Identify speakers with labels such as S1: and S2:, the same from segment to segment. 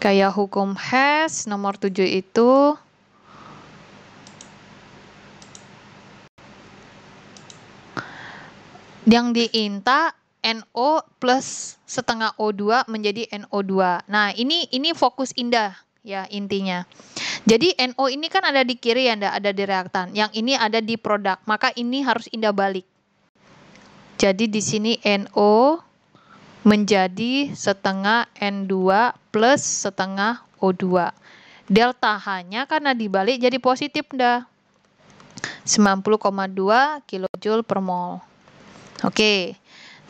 S1: Kayak hukum Hess nomor 7 itu yang diinta NO plus setengah O2 menjadi NO2. Nah, ini ini fokus indah ya intinya. Jadi NO ini kan ada di kiri ya, ada di reaktan. Yang ini ada di produk. Maka ini harus indah balik. Jadi di sini NO menjadi setengah N2 plus setengah O2. Delta H-nya karena dibalik jadi positif dah. 90,2 kilojoule per mol. Oke.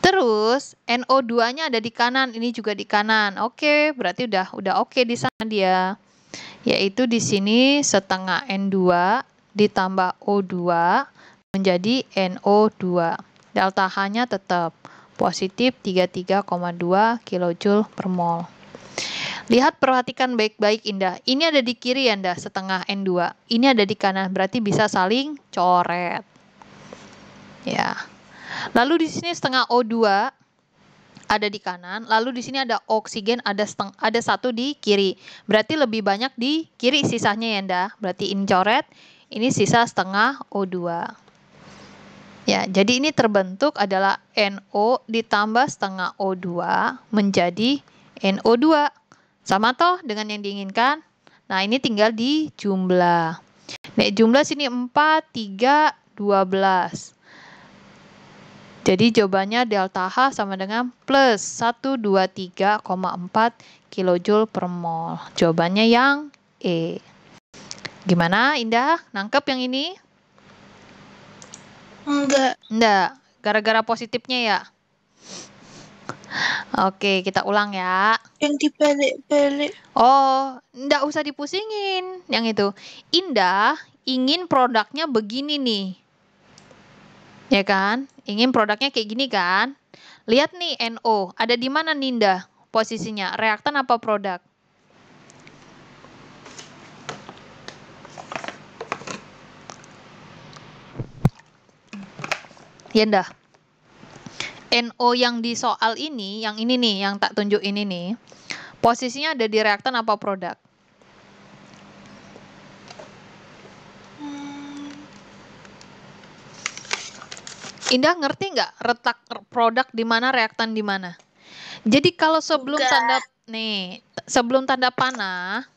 S1: Terus NO2-nya ada di kanan, ini juga di kanan. Oke, berarti udah udah oke di sana dia. Yaitu di sini setengah N2 ditambah O2 menjadi NO2. Delta H-nya tetap positif 33,2 kJ per mol. Lihat perhatikan baik-baik Indah. Ini ada di kiri ya Indah, setengah N2. Ini ada di kanan, berarti bisa saling coret. Ya. Lalu di sini setengah O2 ada di kanan, lalu di sini ada oksigen ada seteng ada satu di kiri. Berarti lebih banyak di kiri sisanya ya Indah. Berarti ini coret, ini sisa setengah O2. Ya, jadi ini terbentuk adalah NO ditambah setengah O2 menjadi NO2. Sama toh dengan yang diinginkan? Nah, ini tinggal di jumlah. Nek jumlah sini 4, 3, 12. Jadi jawabannya delta H sama dengan plus 123,4 kJ per mol. Jawabannya yang E. Gimana Indah? Nangkep yang ini? Enggak. Enggak. Gara-gara positifnya ya? Oke, kita ulang ya. Yang dibalik-balik. Oh, enggak usah dipusingin. Yang itu. Indah ingin produknya begini nih. Ya kan? Ingin produknya kayak gini kan? Lihat nih NO, ada di mana Ninda posisinya? Reaktan apa produk? Yenda. Iya NO yang di soal ini, yang ini nih, yang tak tunjuk ini nih, posisinya ada di reaktan apa produk? Hmm. Indah ngerti nggak retak produk di mana reaktan di mana? Jadi kalau sebelum Enggak. tanda nih, sebelum tanda panah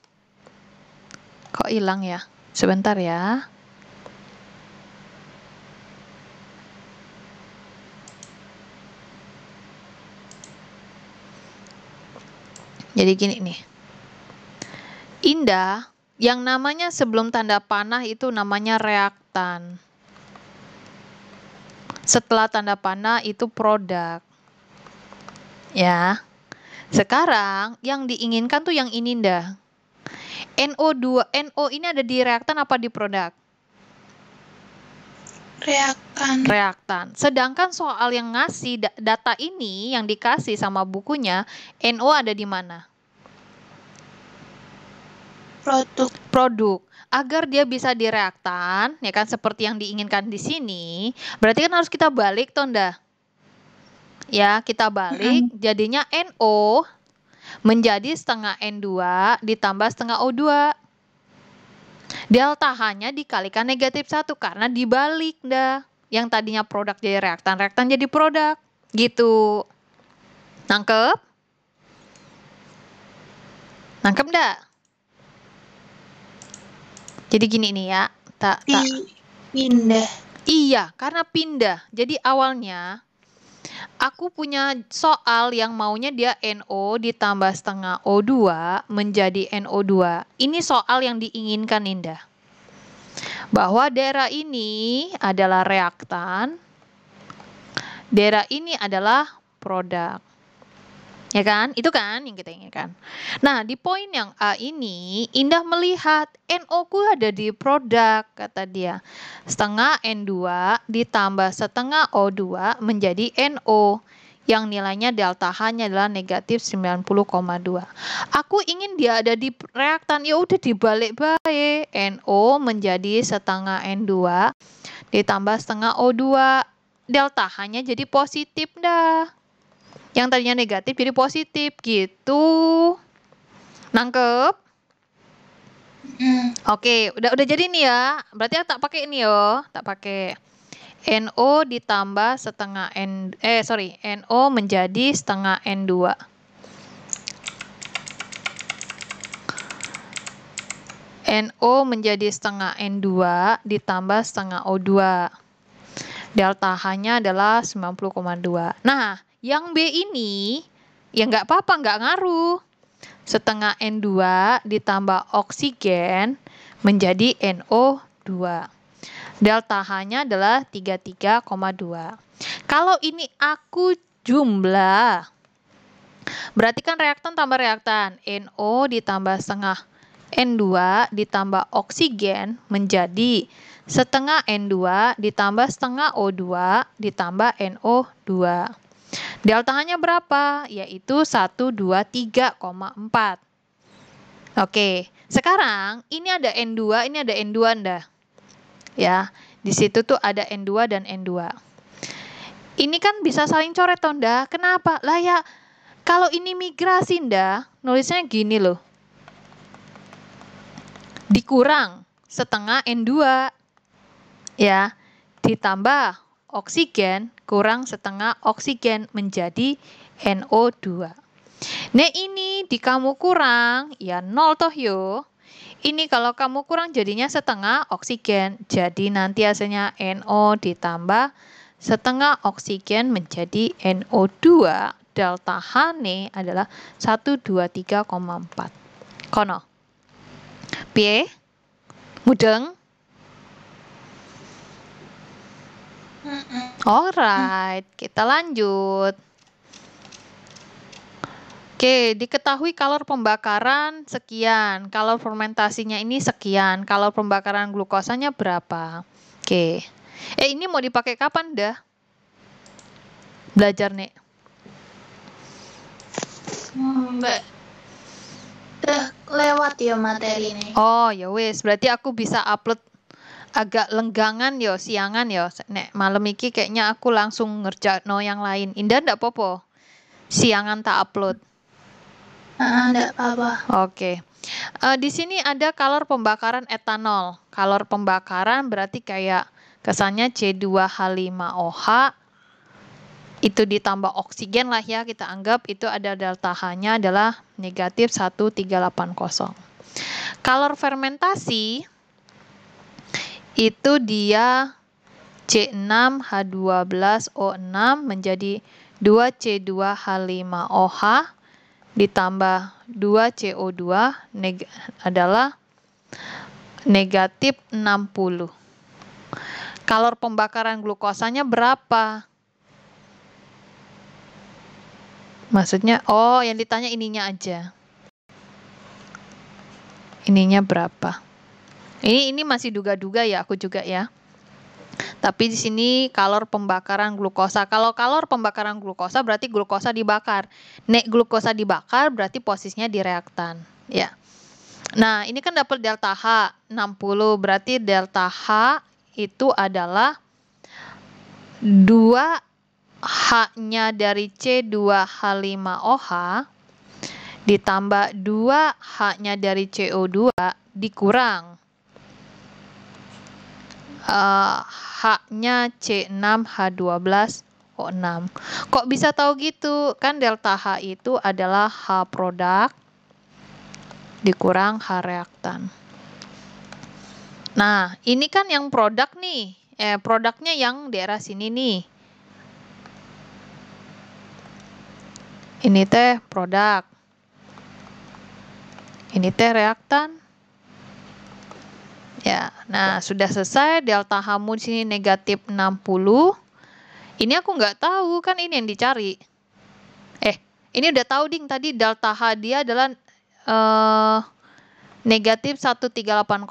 S1: kok hilang ya? Sebentar ya. Jadi gini nih. Indah yang namanya sebelum tanda panah itu namanya reaktan. Setelah tanda panah itu produk. Ya. Sekarang yang diinginkan tuh yang ini indah. NO2, NO ini ada di reaktan apa di produk? reaktan. Reaktan. Sedangkan soal yang ngasih data ini yang dikasih sama bukunya, NO ada di mana? Produk. Produk. Agar dia bisa direaktan, ya kan seperti yang diinginkan di sini, berarti kan harus kita balik Tonda. Ya, kita balik jadinya NO menjadi setengah N2 ditambah setengah O2 delta hanya dikalikan negatif satu karena dibalik dah. Yang tadinya produk jadi reaktan, reaktan jadi produk. Gitu. Nangkep? Nangkep dah? Jadi gini nih ya, tak tak pindah. Iya, karena pindah. Jadi awalnya Aku punya soal yang maunya dia NO ditambah setengah O2 menjadi NO2. Ini soal yang diinginkan Indah. Bahwa daerah ini adalah reaktan, daerah ini adalah produk. Ya kan? Itu kan yang kita inginkan. Nah, di poin yang A ini, Indah melihat NO ku ada di produk, kata dia. Setengah N2 ditambah setengah O2 menjadi NO yang nilainya delta H-nya adalah negatif 90,2. Aku ingin dia ada di reaktan, ya udah dibalik baik. NO menjadi setengah N2 ditambah setengah O2. Delta H-nya jadi positif dah. Yang tadinya negatif jadi positif gitu. Nangkep? Mm. Oke, okay, udah udah jadi nih ya. Berarti aku tak pakai ini yo, tak pakai NO ditambah setengah N eh sorry, NO menjadi setengah N2. NO menjadi setengah N2 ditambah setengah O2. Delta H-nya adalah 90,2. Nah, yang B ini ya nggak apa-apa, nggak ngaruh. Setengah N2 ditambah oksigen menjadi NO2. Delta H-nya adalah 33,2. Kalau ini aku jumlah, berarti kan reaktan tambah reaktan. NO ditambah setengah N2 ditambah oksigen menjadi setengah N2 ditambah setengah O2 ditambah NO2. Deltanya berapa? Yaitu 123,4. Oke, sekarang ini ada N2, ini ada N2 Anda. Ya, di situ tuh ada N2 dan N2. Ini kan bisa saling coret toh, Kenapa? Lah ya, kalau ini migrasi, Nda, nulisnya gini loh. Dikurang setengah N2. Ya, ditambah oksigen kurang setengah oksigen menjadi NO2. Nah ini di kamu kurang, ya nol toh yo. Ini kalau kamu kurang jadinya setengah oksigen, jadi nanti hasilnya NO ditambah setengah oksigen menjadi NO2, delta H ini e adalah 123,4. Kono. Pie. Mudeng? Alright, kita lanjut. Oke, diketahui kalor pembakaran sekian, kalor fermentasinya ini sekian, kalor pembakaran glukosanya berapa. Oke. Eh, ini mau dipakai kapan dah? Belajar, Nek. Hmm, Mbak. Udah lewat ya materi ini. Oh, ya wes, berarti aku bisa upload agak lenggangan yo siangan yo nek malam iki kayaknya aku langsung ngerja no yang lain Indah ndak popo siangan tak upload uh, ah, apa oke okay. uh, eh, di sini ada kalor pembakaran etanol kalor pembakaran berarti kayak kesannya C2H5OH itu ditambah oksigen lah ya kita anggap itu ada delta H-nya adalah negatif 1380. Kalor fermentasi itu dia C6H12O6 menjadi 2C2H5OH ditambah 2CO2 neg adalah negatif 60. Kalor pembakaran glukosanya berapa? Maksudnya, oh yang ditanya ininya aja. Ininya berapa? Ini ini masih duga-duga ya aku juga ya. Tapi di sini kalor pembakaran glukosa. Kalau kalor pembakaran glukosa berarti glukosa dibakar. Nek glukosa dibakar berarti posisinya di reaktan. Ya. Nah, ini kan dapat delta H 60. Berarti delta H itu adalah 2 H-nya dari C2H5OH ditambah 2 H-nya dari CO2 dikurang uh, H-nya C6H12 O6. Kok bisa tahu gitu? Kan delta H itu adalah H produk dikurang H reaktan. Nah, ini kan yang produk nih. Eh, produknya yang daerah sini nih. Ini teh produk. Ini teh reaktan. Ya, nah sudah selesai delta Hamu di sini negatif 60. Ini aku nggak tahu kan ini yang dicari. Eh, ini udah tahu ding tadi delta H dia adalah eh, negatif 1380.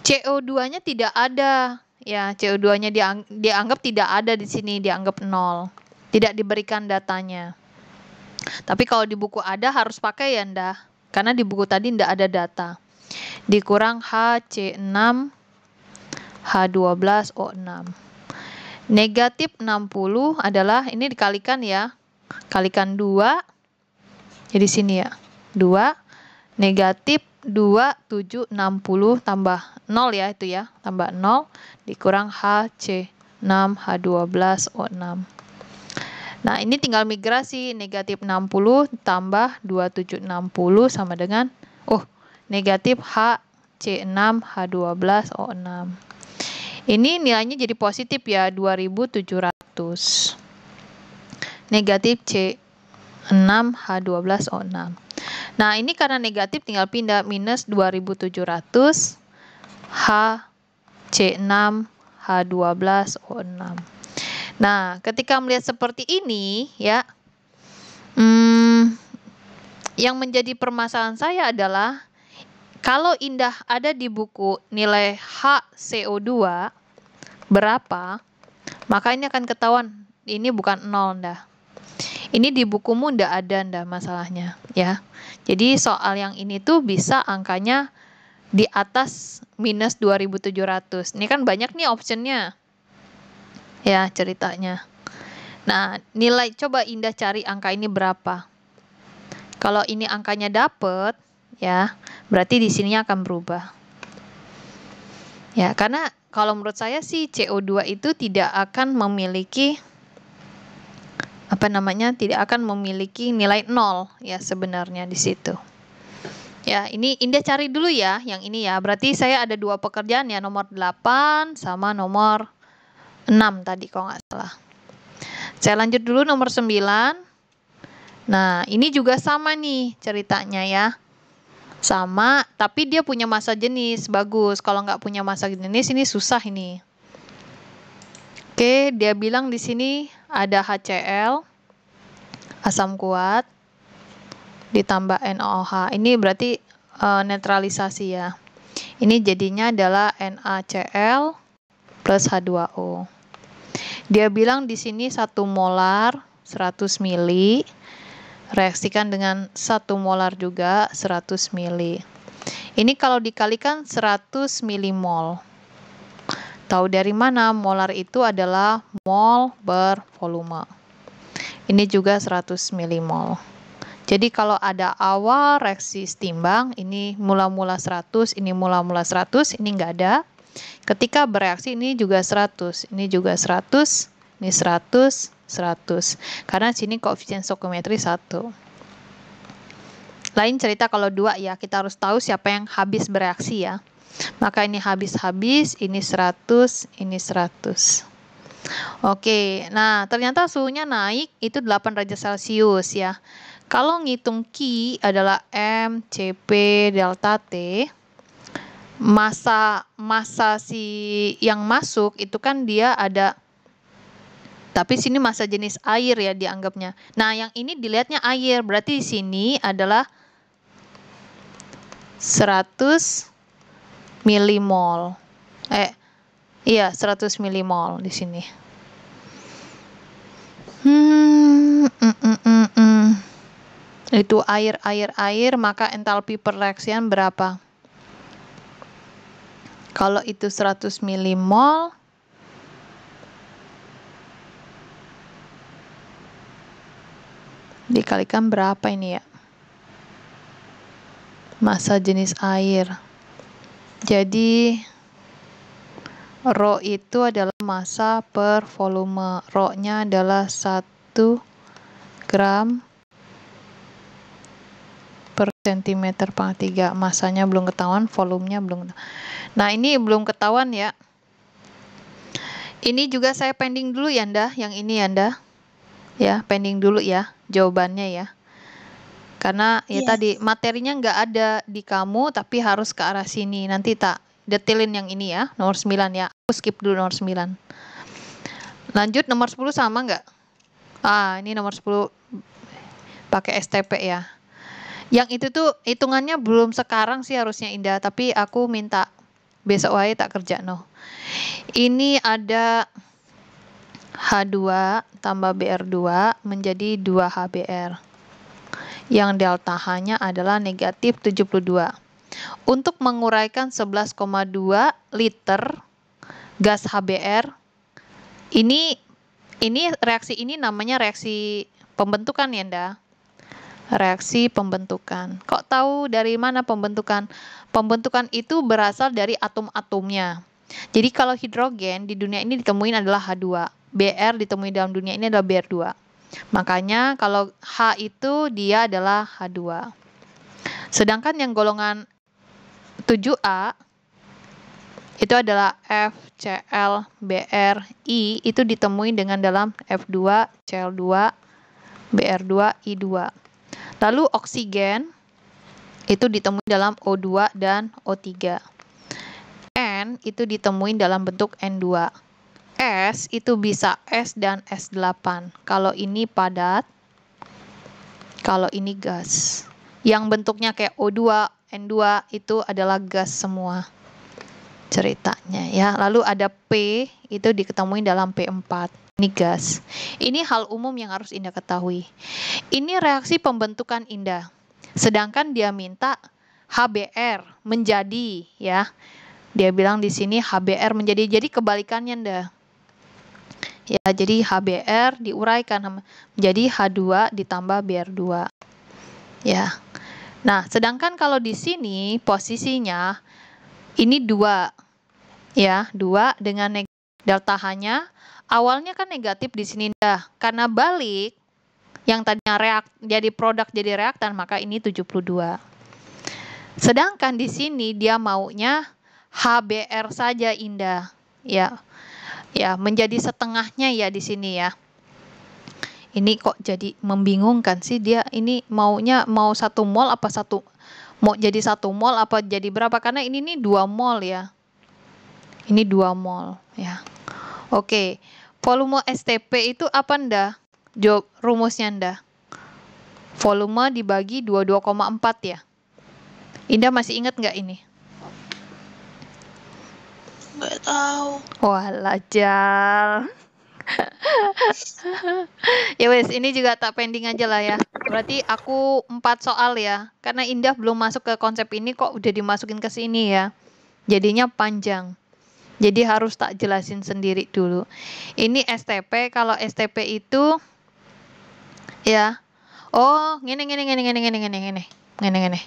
S1: CO2-nya tidak ada. Ya, CO2-nya diang dianggap tidak ada di sini, dianggap nol. Tidak diberikan datanya. Tapi kalau di buku ada harus pakai ya, Nda. Karena di buku tadi ndak ada data dikurang HC6 H12O6 negatif 60 adalah ini dikalikan ya kalikan 2 jadi sini ya 2 negatif 2, 7, 60, tambah 0 ya itu ya tambah 0 dikurang HC 6 H12O6 nah ini tinggal migrasi negatif 60 tambah 2760 sama dengan oh negatif H C6 H12 O6. Ini nilainya jadi positif ya 2700. Negatif C6 H12 O6. Nah, ini karena negatif tinggal pindah minus 2700 H C6 H12 O6. Nah, ketika melihat seperti ini ya hmm, yang menjadi permasalahan saya adalah kalau indah ada di buku nilai HCO2 berapa, maka ini akan ketahuan ini bukan nol ndah. Ini di bukumu ndak ada ndah masalahnya ya. Jadi soal yang ini tuh bisa angkanya di atas minus 2700. Ini kan banyak nih optionnya. Ya, ceritanya. Nah, nilai coba Indah cari angka ini berapa. Kalau ini angkanya dapet, ya berarti di sini akan berubah ya karena kalau menurut saya sih CO2 itu tidak akan memiliki apa namanya tidak akan memiliki nilai nol ya sebenarnya di situ ya ini Indah cari dulu ya yang ini ya berarti saya ada dua pekerjaan ya nomor 8 sama nomor 6 tadi kalau nggak salah saya lanjut dulu nomor 9 nah ini juga sama nih ceritanya ya sama tapi dia punya masa jenis bagus kalau nggak punya masa jenis ini susah ini oke dia bilang di sini ada HCl asam kuat ditambah NOH ini berarti e, netralisasi ya ini jadinya adalah NaCl plus H2O dia bilang di sini satu molar 100 mili Reaksikan dengan 1 molar juga 100 mili. Ini kalau dikalikan 100 milimol. Tahu dari mana? Molar itu adalah mol per volume. Ini juga 100 milimol. Jadi kalau ada awal reaksi setimbang, ini mula-mula 100, ini mula-mula 100, ini nggak ada. Ketika bereaksi ini juga 100, ini juga 100, ini 100, 100. Karena sini koefisien stoikiometri 1. Lain cerita kalau dua ya, kita harus tahu siapa yang habis bereaksi ya. Maka ini habis-habis, ini 100, ini 100. Oke, nah ternyata suhunya naik itu 8 derajat Celcius ya. Kalau ngitung Q adalah M, CP, delta T, masa masa si yang masuk itu kan dia ada tapi sini masa jenis air ya dianggapnya. Nah, yang ini dilihatnya air, berarti di sini adalah 100 milimol. Eh, iya 100 milimol di sini. Hmm, mm, mm, mm, mm. Itu air, air, air, maka entalpi pereaksian berapa? Kalau itu 100 milimol, dikalikan berapa ini ya? Masa jenis air. Jadi rho itu adalah masa per volume. Rho-nya adalah 1 gram per cm pangkat 3. Masanya belum ketahuan, volumenya belum. Nah, ini belum ketahuan ya. Ini juga saya pending dulu ya, Anda. Yang ini ya, Anda. Ya, pending dulu ya jawabannya ya. Karena ya yes. Iya. tadi materinya nggak ada di kamu tapi harus ke arah sini. Nanti tak detailin yang ini ya, nomor 9 ya. Aku skip dulu nomor 9. Lanjut nomor 10 sama nggak? Ah, ini nomor 10 pakai STP ya. Yang itu tuh hitungannya belum sekarang sih harusnya Indah, tapi aku minta besok wae tak kerja no. Ini ada H2 tambah BR2 menjadi 2 HBr. Yang delta H-nya adalah negatif 72. Untuk menguraikan 11,2 liter gas HBr, ini ini reaksi ini namanya reaksi pembentukan ya, Nda? Reaksi pembentukan. Kok tahu dari mana pembentukan? Pembentukan itu berasal dari atom-atomnya. Jadi kalau hidrogen di dunia ini ditemuin adalah H2 BR ditemui dalam dunia ini adalah BR2. Makanya kalau H itu dia adalah H2. Sedangkan yang golongan 7A itu adalah F, CL, BR, I itu ditemui dengan dalam F2, CL2, BR2, I2. Lalu oksigen itu ditemui dalam O2 dan O3. N itu ditemui dalam bentuk N2. S itu bisa S dan S8. Kalau ini padat, kalau ini gas. Yang bentuknya kayak O2, N2 itu adalah gas semua ceritanya ya. Lalu ada P itu diketemui dalam P4. Ini gas. Ini hal umum yang harus Indah ketahui. Ini reaksi pembentukan Indah. Sedangkan dia minta HBr menjadi ya. Dia bilang di sini HBr menjadi jadi kebalikannya Indah. Ya, jadi HBr diuraikan menjadi H2 ditambah Br2. Ya. Nah, sedangkan kalau di sini posisinya ini dua Ya, dua dengan delta hanya awalnya kan negatif di sini dah. Karena balik yang tadinya reak jadi produk jadi reaktan maka ini 72. Sedangkan di sini dia maunya HBr saja indah. Ya. Ya, menjadi setengahnya ya di sini ya. Ini kok jadi membingungkan sih dia ini maunya mau satu mol apa satu mau jadi satu mol apa jadi berapa karena ini nih dua mol ya. Ini dua mol ya. Oke, volume STP itu apa nda? Jawab rumusnya nda. Volume dibagi 22,4 ya. Indah masih ingat nggak ini? nggak tahu. walah jal ya wes, ini juga tak pending aja lah ya. Berarti aku empat soal ya, karena Indah belum masuk ke konsep ini kok udah dimasukin ke sini ya. Jadinya panjang. Jadi harus tak jelasin sendiri dulu. Ini STP, kalau STP itu ya. Oh, ngene ngene ngene ngene ngene ngene ngene. Ngene ngene.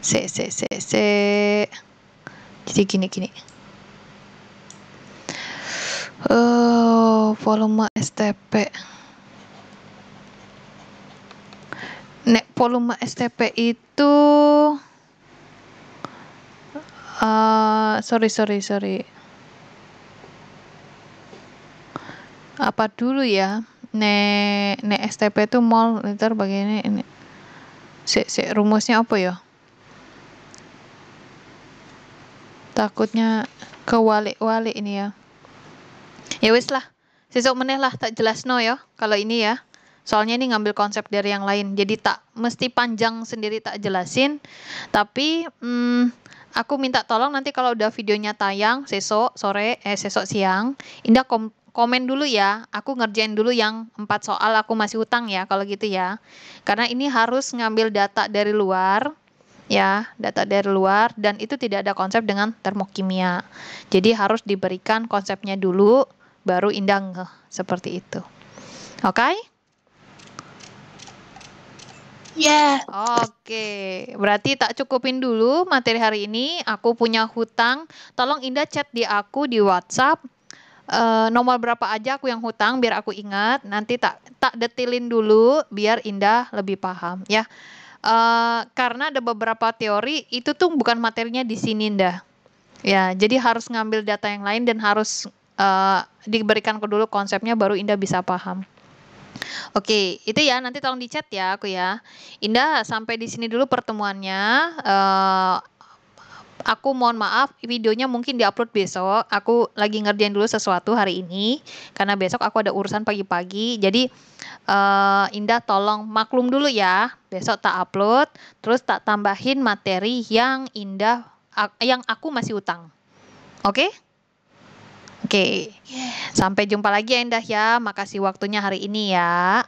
S1: Se se se se. Jadi gini gini uh, volume STP nek volume STP itu uh, sorry sorry sorry apa dulu ya nek nek STP itu mol liter begini ini si, si rumusnya apa ya takutnya kewalik-walik ini ya Ya wis lah, sesok meneh lah tak jelas no ya kalau ini ya. Soalnya ini ngambil konsep dari yang lain, jadi tak mesti panjang sendiri tak jelasin. Tapi hmm, aku minta tolong nanti kalau udah videonya tayang sesok sore, eh sesok siang, Indah kom komen dulu ya. Aku ngerjain dulu yang empat soal aku masih utang ya kalau gitu ya. Karena ini harus ngambil data dari luar ya, data dari luar dan itu tidak ada konsep dengan termokimia. Jadi harus diberikan konsepnya dulu baru indang eh, seperti itu. Oke? Okay? Ya. Yeah. Oke, okay. berarti tak cukupin dulu materi hari ini. Aku punya hutang. Tolong Indah chat di aku di WhatsApp. Uh, nomor berapa aja aku yang hutang biar aku ingat. Nanti tak tak detilin dulu biar Indah lebih paham ya. Uh, karena ada beberapa teori itu tuh bukan materinya di sini Indah. Ya, jadi harus ngambil data yang lain dan harus Eh, diberikan ke dulu konsepnya baru Indah bisa paham. Oke, itu ya nanti tolong dicat ya aku ya. Indah sampai di sini dulu pertemuannya. Uh, aku mohon maaf videonya mungkin diupload besok. Aku lagi ngerjain dulu sesuatu hari ini karena besok aku ada urusan pagi-pagi. Jadi uh, Indah tolong maklum dulu ya. Besok tak upload, terus tak tambahin materi yang Indah yang aku masih utang. Oke? Okay? Oke, iya. sampai jumpa lagi ya Indah ya. Makasih waktunya hari ini ya.